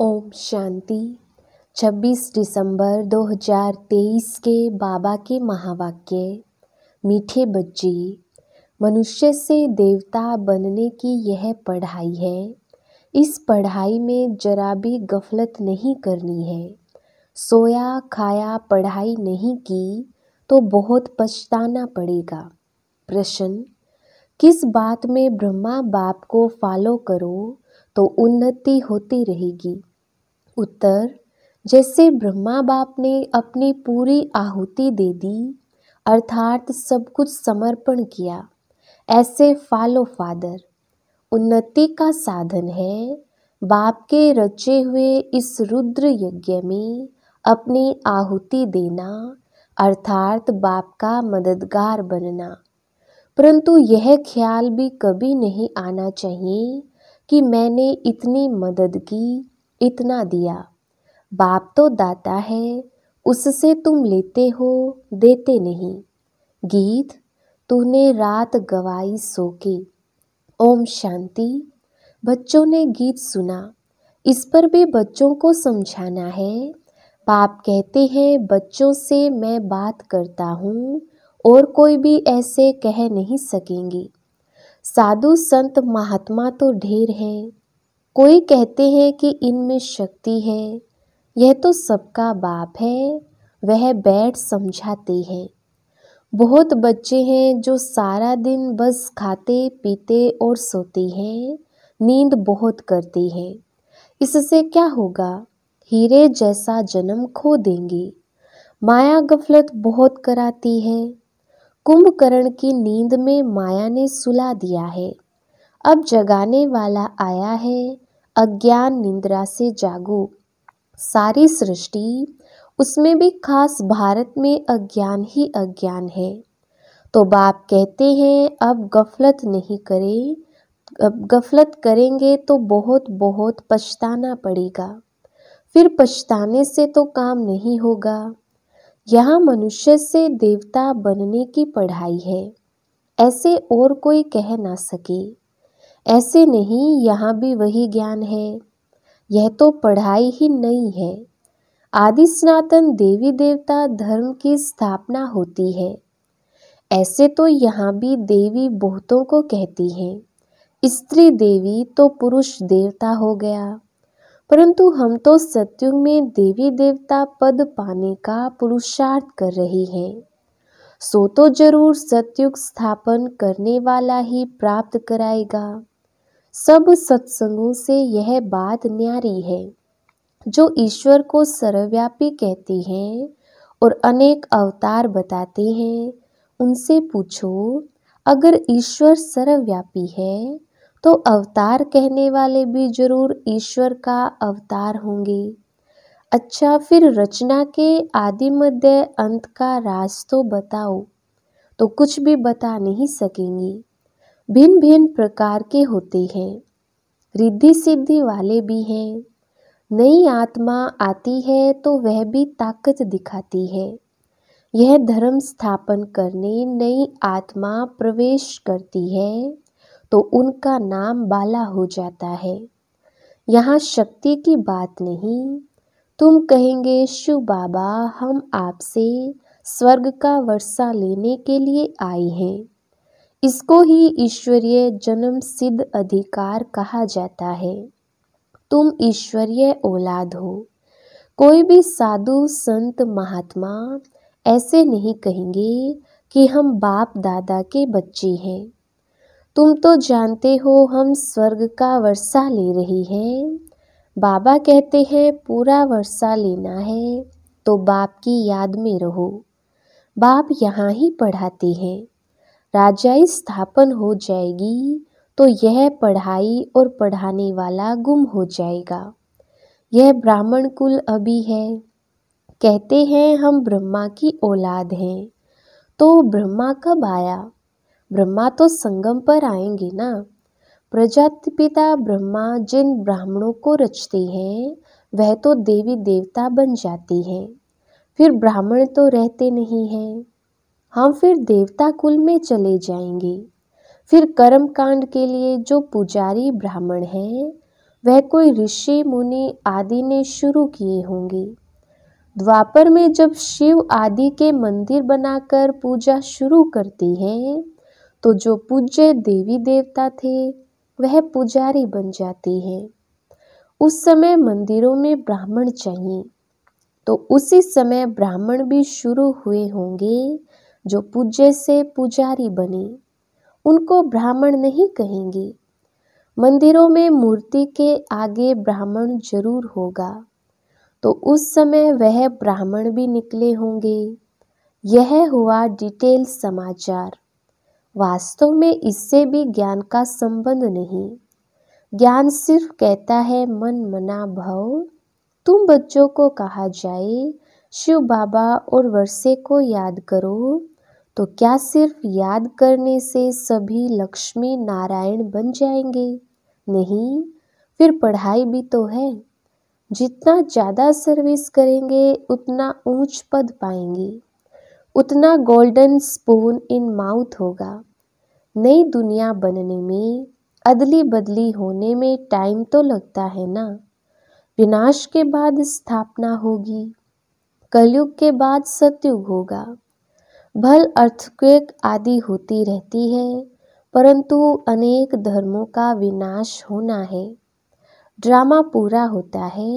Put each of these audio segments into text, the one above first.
ओम शांति 26 दिसंबर 2023 के बाबा के महावाक्य मीठे बच्चे मनुष्य से देवता बनने की यह पढ़ाई है इस पढ़ाई में जरा भी गफलत नहीं करनी है सोया खाया पढ़ाई नहीं की तो बहुत पछताना पड़ेगा प्रश्न किस बात में ब्रह्मा बाप को फॉलो करो तो उन्नति होती रहेगी उत्तर जैसे ब्रह्मा बाप ने अपनी पूरी आहुति दे दी अर्थात सब कुछ समर्पण किया ऐसे फालो फादर उन्नति का साधन है बाप के रचे हुए इस रुद्र यज्ञ में अपनी आहुति देना अर्थात बाप का मददगार बनना परंतु यह ख्याल भी कभी नहीं आना चाहिए कि मैंने इतनी मदद की इतना दिया बाप तो दाता है उससे तुम लेते हो देते नहीं गीत तूने रात गवाई सो के ओम शांति बच्चों ने गीत सुना इस पर भी बच्चों को समझाना है बाप कहते हैं बच्चों से मैं बात करता हूँ और कोई भी ऐसे कह नहीं सकेंगे साधु संत महात्मा तो ढेर हैं कोई कहते हैं कि इनमें शक्ति है यह तो सबका बाप है वह बैठ समझाते हैं बहुत बच्चे हैं जो सारा दिन बस खाते पीते और सोते हैं नींद बहुत करती है इससे क्या होगा हीरे जैसा जन्म खो देंगे माया गफलत बहुत कराती है कुंभकर्ण की नींद में माया ने सुला दिया है अब जगाने वाला आया है अज्ञान निंद्रा से जागो सारी सृष्टि उसमें भी खास भारत में अज्ञान ही अज्ञान है तो बाप कहते हैं अब गफलत नहीं करें अब गफलत करेंगे तो बहुत बहुत पछताना पड़ेगा फिर पछताने से तो काम नहीं होगा यहाँ मनुष्य से देवता बनने की पढ़ाई है ऐसे और कोई कह ना सके ऐसे नहीं यहाँ भी वही ज्ञान है यह तो पढ़ाई ही नहीं है आदि सनातन देवी देवता धर्म की स्थापना होती है ऐसे तो यहाँ भी देवी बहुतों को कहती है स्त्री देवी तो पुरुष देवता हो गया परंतु हम तो सत्युग में देवी देवता पद पाने का पुरुषार्थ कर रही हैं सो तो जरूर सत्युग स्थापन करने वाला ही प्राप्त कराएगा सब सत्संगों से यह बात न्यारी है जो ईश्वर को सर्वव्यापी कहते हैं और अनेक अवतार बताते हैं उनसे पूछो अगर ईश्वर सर्वव्यापी है तो अवतार कहने वाले भी जरूर ईश्वर का अवतार होंगे अच्छा फिर रचना के आदि मध्य अंत का राज तो बताओ तो कुछ भी बता नहीं सकेंगी भिन्न भिन्न प्रकार के होते हैं रिद्धि सिद्धि वाले भी हैं नई आत्मा आती है तो वह भी ताकत दिखाती है यह धर्म स्थापन करने नई आत्मा प्रवेश करती है तो उनका नाम बाला हो जाता है यहाँ शक्ति की बात नहीं तुम कहेंगे शिव बाबा हम आपसे स्वर्ग का वर्षा लेने के लिए आए हैं इसको ही ईश्वरीय जन्म सिद्ध अधिकार कहा जाता है तुम ईश्वरीय औलाद हो कोई भी साधु संत महात्मा ऐसे नहीं कहेंगे कि हम बाप दादा के बच्चे हैं तुम तो जानते हो हम स्वर्ग का वर्षा ले रहे हैं बाबा कहते हैं पूरा वर्षा लेना है तो बाप की याद में रहो बाप यहाँ ही पढ़ाते हैं राजाई स्थापन हो जाएगी तो यह पढ़ाई और पढ़ाने वाला गुम हो जाएगा यह ब्राह्मण कुल अभी है कहते हैं हम ब्रह्मा की औलाद हैं तो ब्रह्मा कब आया ब्रह्मा तो संगम पर आएंगे ना पिता ब्रह्मा जिन ब्राह्मणों को रचती हैं वह तो देवी देवता बन जाती हैं फिर ब्राह्मण तो रहते नहीं हैं हम फिर देवता कुल में चले जाएंगे फिर कर्म कांड के लिए जो पुजारी ब्राह्मण हैं वह कोई ऋषि मुनि आदि ने शुरू किए होंगे द्वापर में जब शिव आदि के मंदिर बनाकर पूजा शुरू करती हैं तो जो पूज्य देवी देवता थे वह पुजारी बन जाती है उस समय मंदिरों में ब्राह्मण चाहिए तो उसी समय ब्राह्मण भी शुरू हुए होंगे जो पूज्य से पुजारी बने उनको ब्राह्मण नहीं कहेंगे मंदिरों में मूर्ति के आगे ब्राह्मण जरूर होगा तो उस समय वह ब्राह्मण भी निकले होंगे यह हुआ डिटेल समाचार वास्तव में इससे भी ज्ञान का संबंध नहीं ज्ञान सिर्फ कहता है मन मना भव तुम बच्चों को कहा जाए शिव बाबा और वर्षे को याद करो तो क्या सिर्फ याद करने से सभी लक्ष्मी नारायण बन जाएंगे नहीं फिर पढ़ाई भी तो है जितना ज़्यादा सर्विस करेंगे उतना ऊंच पद पाएंगे उतना गोल्डन स्पून इन माउथ होगा नई दुनिया बनने में अदली बदली होने में टाइम तो लगता है ना विनाश के बाद स्थापना होगी कलयुग के बाद सतयुग होगा भल अर्थक्वेक आदि होती रहती है परंतु अनेक धर्मों का विनाश होना है ड्रामा पूरा होता है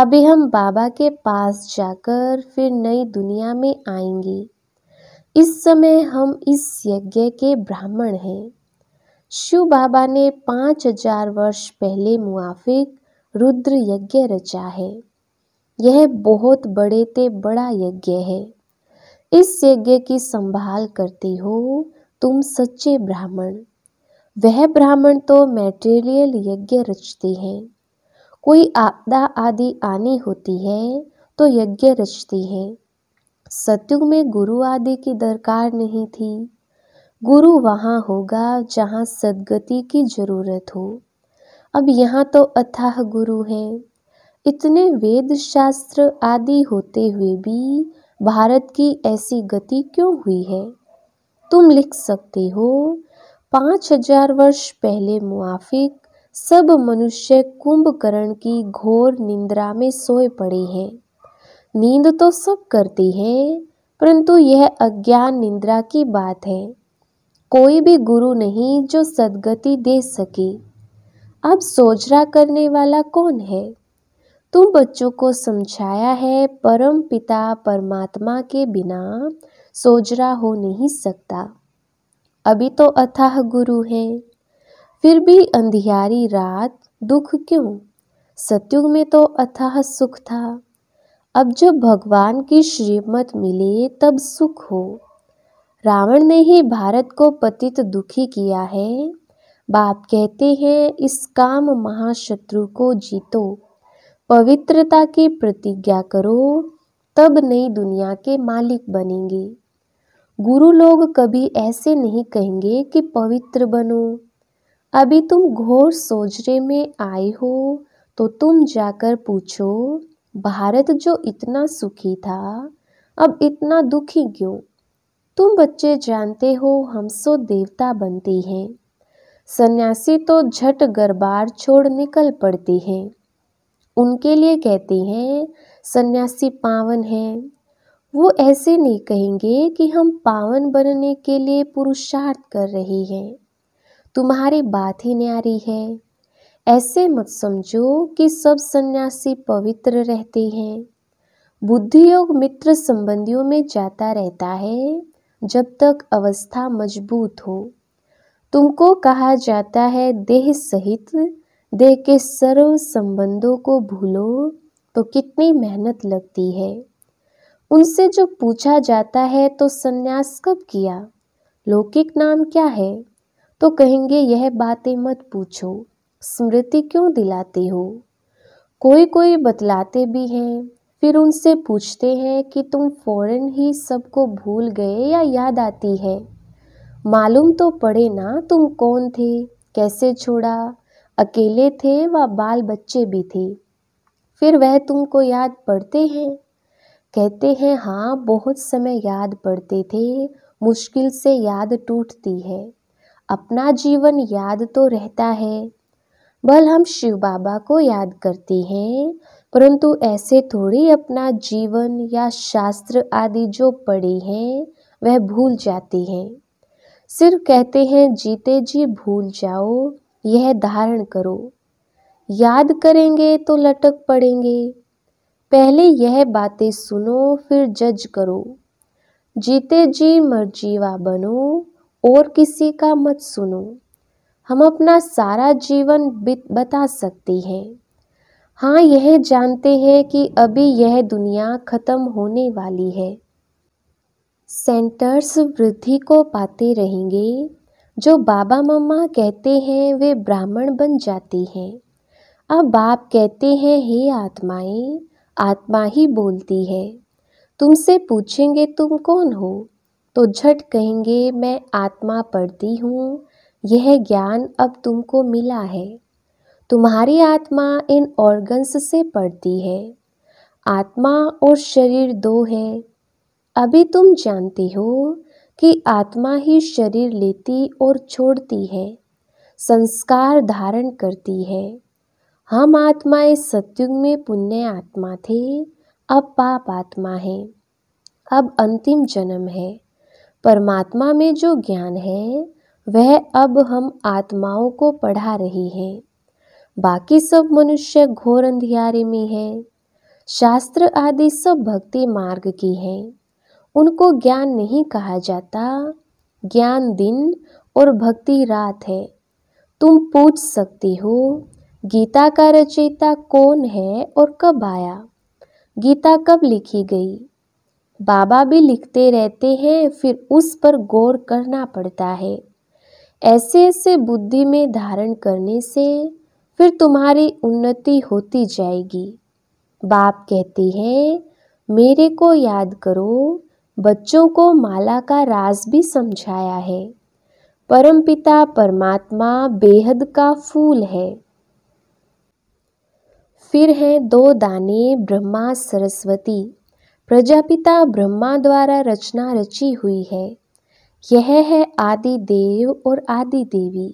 अभी हम बाबा के पास जाकर फिर नई दुनिया में आएंगे इस समय हम इस यज्ञ के ब्राह्मण हैं शिव बाबा ने पाँच हजार वर्ष पहले मुआफिक रुद्र यज्ञ रचा है यह बहुत बड़े ते बड़ा यज्ञ है इस यज्ञ की संभाल करती हो तुम सच्चे ब्राह्मण वह ब्राह्मण तो मैटेरियल यज्ञ रचते हैं कोई आपदा आदि आनी होती है तो यज्ञ रचती है सत्यु में गुरु आदि की दरकार नहीं थी गुरु वहाँ होगा जहाँ सदगति की जरूरत हो अब यहाँ तो अथाह गुरु हैं इतने वेद शास्त्र आदि होते हुए भी भारत की ऐसी गति क्यों हुई है तुम लिख सकते हो पाँच हजार वर्ष पहले मुआफिक सब मनुष्य कुंभकर्ण की घोर निंद्रा में सोए पड़े हैं नींद तो सब करती है परंतु यह अज्ञान निंद्रा की बात है कोई भी गुरु नहीं जो सदगति दे सके अब सोजरा करने वाला कौन है तुम बच्चों को समझाया है परम पिता परमात्मा के बिना सोजरा हो नहीं सकता अभी तो अथाह गुरु है फिर भी अंधियारी रात दुख क्यों सत्युग में तो अथाह सुख था अब जब भगवान की श्रीमत मिले तब सुख हो रावण ने ही भारत को पतित दुखी किया है बाप कहते हैं इस काम महाशत्रु को जीतो पवित्रता की प्रतिज्ञा करो तब नई दुनिया के मालिक बनेंगे गुरु लोग कभी ऐसे नहीं कहेंगे कि पवित्र बनो अभी तुम घोर सोजरे में आए हो तो तुम जाकर पूछो भारत जो इतना सुखी था अब इतना दुखी क्यों तुम बच्चे जानते हो हम सो देवता बनते हैं सन्यासी तो झट गरबार छोड़ निकल पड़ते हैं उनके लिए कहते हैं सन्यासी पावन है वो ऐसे नहीं कहेंगे कि हम पावन बनने के लिए पुरुषार्थ कर रहे हैं तुम्हारी बात ही न्यारी है ऐसे मत समझो कि सब सन्यासी पवित्र रहते हैं बुद्धि योग मित्र संबंधियों में जाता रहता है जब तक अवस्था मजबूत हो तुमको कहा जाता है देह सहित देह के सर्व संबंधों को भूलो तो कितनी मेहनत लगती है उनसे जो पूछा जाता है तो सन्यास कब किया लौकिक नाम क्या है तो कहेंगे यह बातें मत पूछो स्मृति क्यों दिलाते हो कोई कोई बतलाते भी हैं फिर उनसे पूछते हैं कि तुम फौरन ही सबको भूल गए या याद आती है मालूम तो पड़े ना तुम कौन थे कैसे छोड़ा अकेले थे व बाल बच्चे भी थे फिर वह तुमको याद पड़ते हैं कहते हैं हाँ बहुत समय याद पड़ते थे मुश्किल से याद टूटती है अपना जीवन याद तो रहता है बल हम शिव बाबा को याद करते हैं परंतु ऐसे थोड़ी अपना जीवन या शास्त्र आदि जो पड़े हैं वह भूल जाते हैं सिर्फ कहते हैं जीते जी भूल जाओ यह धारण करो याद करेंगे तो लटक पड़ेंगे पहले यह बातें सुनो फिर जज करो जीते जी मर्जीवा बनो और किसी का मत सुनो हम अपना सारा जीवन बता सकते हैं हाँ यह जानते हैं कि अभी यह दुनिया खत्म होने वाली है सेंटर्स वृद्धि को पाते रहेंगे जो बाबा मम्मा कहते हैं वे ब्राह्मण बन जाती हैं अब बाप कहते हैं हे आत्माएं आत्मा ही बोलती है तुमसे पूछेंगे तुम कौन हो तो झट कहेंगे मैं आत्मा पढ़ती हूँ यह ज्ञान अब तुमको मिला है तुम्हारी आत्मा इन ऑर्गन्स से पढ़ती है आत्मा और शरीर दो है अभी तुम जानते हो कि आत्मा ही शरीर लेती और छोड़ती है संस्कार धारण करती है हम आत्माएं सत्युग में पुण्य आत्मा थे अब पाप आत्मा है अब अंतिम जन्म है परमात्मा में जो ज्ञान है वह अब हम आत्माओं को पढ़ा रही है बाकी सब मनुष्य घोर अंधियारे में है शास्त्र आदि सब भक्ति मार्ग की हैं उनको ज्ञान नहीं कहा जाता ज्ञान दिन और भक्ति रात है तुम पूछ सकती हो गीता का रचयिता कौन है और कब आया गीता कब लिखी गई बाबा भी लिखते रहते हैं फिर उस पर गौर करना पड़ता है ऐसे ऐसे बुद्धि में धारण करने से फिर तुम्हारी उन्नति होती जाएगी बाप कहती है मेरे को याद करो बच्चों को माला का राज भी समझाया है परमपिता परमात्मा बेहद का फूल है फिर हैं दो दाने ब्रह्मा सरस्वती प्रजापिता ब्रह्मा द्वारा रचना रची हुई है यह है आदि देव और आदि देवी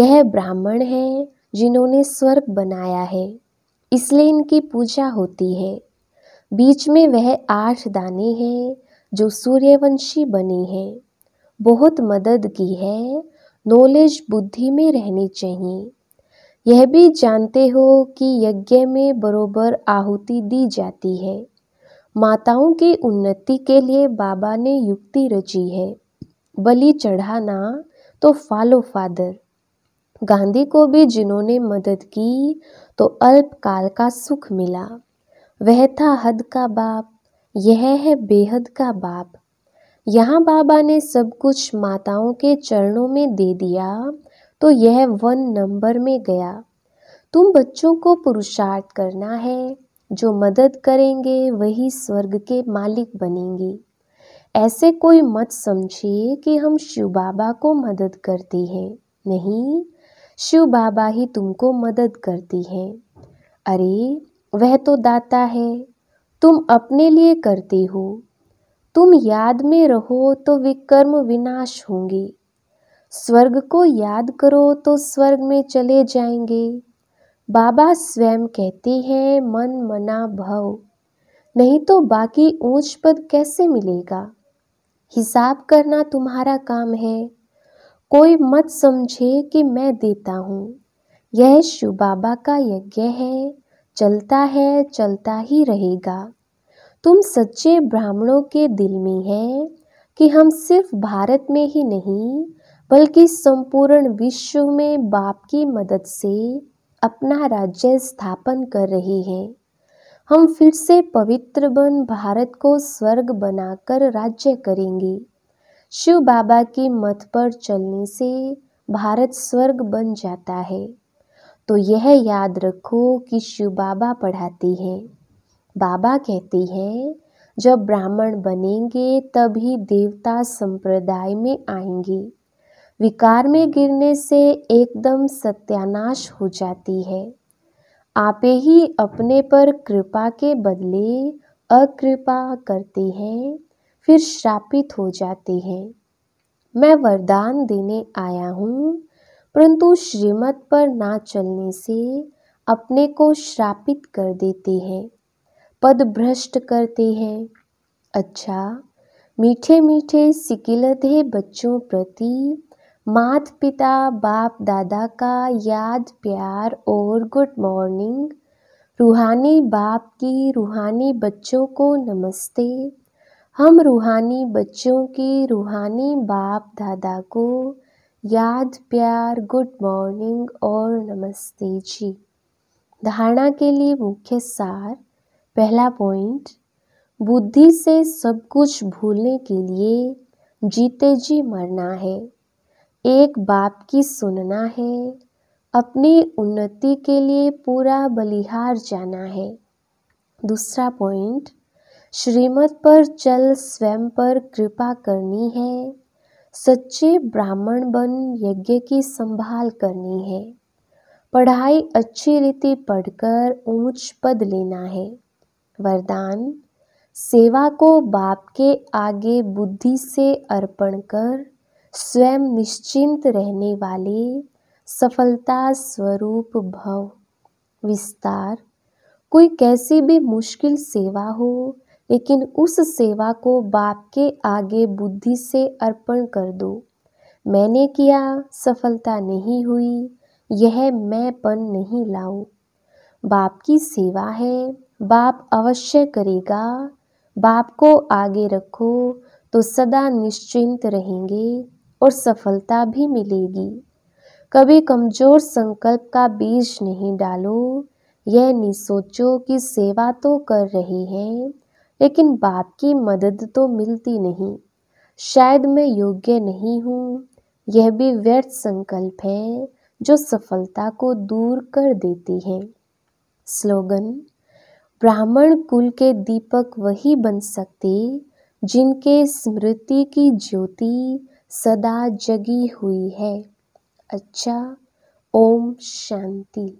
यह ब्राह्मण है जिन्होंने स्वर्ग बनाया है इसलिए इनकी पूजा होती है बीच में वह आठ दाने हैं जो सूर्यवंशी बनी है बहुत मदद की है नॉलेज बुद्धि में रहनी चाहिए यह भी जानते हो कि यज्ञ में बरोबर आहुति दी जाती है माताओं की उन्नति के लिए बाबा ने युक्ति रची है बलि चढ़ाना तो फॉलो फादर गांधी को भी जिन्होंने मदद की तो अल्पकाल का सुख मिला वह था हद का बाप यह है बेहद का बाप यहाँ बाबा ने सब कुछ माताओं के चरणों में दे दिया तो यह वन नंबर में गया तुम बच्चों को पुरुषार्थ करना है जो मदद करेंगे वही स्वर्ग के मालिक बनेंगे ऐसे कोई मत समझिए कि हम शिव बाबा को मदद करती हैं नहीं शिव बाबा ही तुमको मदद करती हैं अरे वह तो दाता है तुम अपने लिए करते हो तुम याद में रहो तो विकर्म विनाश होंगे स्वर्ग को याद करो तो स्वर्ग में चले जाएंगे बाबा स्वयं कहते हैं मन मना भव नहीं तो बाकी ऊंच पद कैसे मिलेगा हिसाब करना तुम्हारा काम है कोई मत समझे कि मैं देता हूँ यह शिव बाबा का यज्ञ है चलता है चलता ही रहेगा तुम सच्चे ब्राह्मणों के दिल में है कि हम सिर्फ भारत में ही नहीं बल्कि संपूर्ण विश्व में बाप की मदद से अपना राज्य स्थापन कर रहे हैं हम फिर से पवित्र बन भारत को स्वर्ग बनाकर राज्य करेंगे शिव बाबा की मत पर चलने से भारत स्वर्ग बन जाता है तो यह याद रखो कि शिव बाबा पढ़ाती हैं बाबा कहती हैं जब ब्राह्मण बनेंगे तभी देवता संप्रदाय में आएंगे विकार में गिरने से एकदम सत्यानाश हो जाती है आपे ही अपने पर कृपा के बदले अकृपा करते हैं फिर श्रापित हो जाते हैं मैं वरदान देने आया हूँ परंतु श्रीमत पर ना चलने से अपने को श्रापित कर देते हैं पद भ्रष्ट करते हैं अच्छा मीठे मीठे सिकिलधे बच्चों प्रति मात पिता बाप दादा का याद प्यार और गुड मॉर्निंग रूहानी बाप की रूहानी बच्चों को नमस्ते हम रूहानी बच्चों की रूहानी बाप दादा को याद प्यार गुड मॉर्निंग और नमस्ते जी धारणा के लिए मुख्य सार पहला पॉइंट बुद्धि से सब कुछ भूलने के लिए जीते जी मरना है एक बाप की सुनना है अपनी उन्नति के लिए पूरा बलिहार जाना है दूसरा पॉइंट श्रीमत पर चल स्वयं पर कृपा करनी है सच्चे ब्राह्मण बन यज्ञ की संभाल करनी है पढ़ाई अच्छी रीति पढ़कर ऊंच पद लेना है वरदान सेवा को बाप के आगे बुद्धि से अर्पण कर स्वयं निश्चिंत रहने वाले सफलता स्वरूप भव विस्तार कोई कैसी भी मुश्किल सेवा हो लेकिन उस सेवा को बाप के आगे बुद्धि से अर्पण कर दो मैंने किया सफलता नहीं हुई यह मैंपन नहीं लाऊं बाप की सेवा है बाप अवश्य करेगा बाप को आगे रखो तो सदा निश्चिंत रहेंगे और सफलता भी मिलेगी कभी कमजोर संकल्प का बीज नहीं डालो यह नहीं सोचो कि सेवा तो कर रही है लेकिन बाप की मदद तो मिलती नहीं शायद मैं योग्य नहीं हूँ यह भी व्यर्थ संकल्प है जो सफलता को दूर कर देती है स्लोगन ब्राह्मण कुल के दीपक वही बन सकते जिनके स्मृति की ज्योति सदा जगी हुई है अच्छा ओम शांति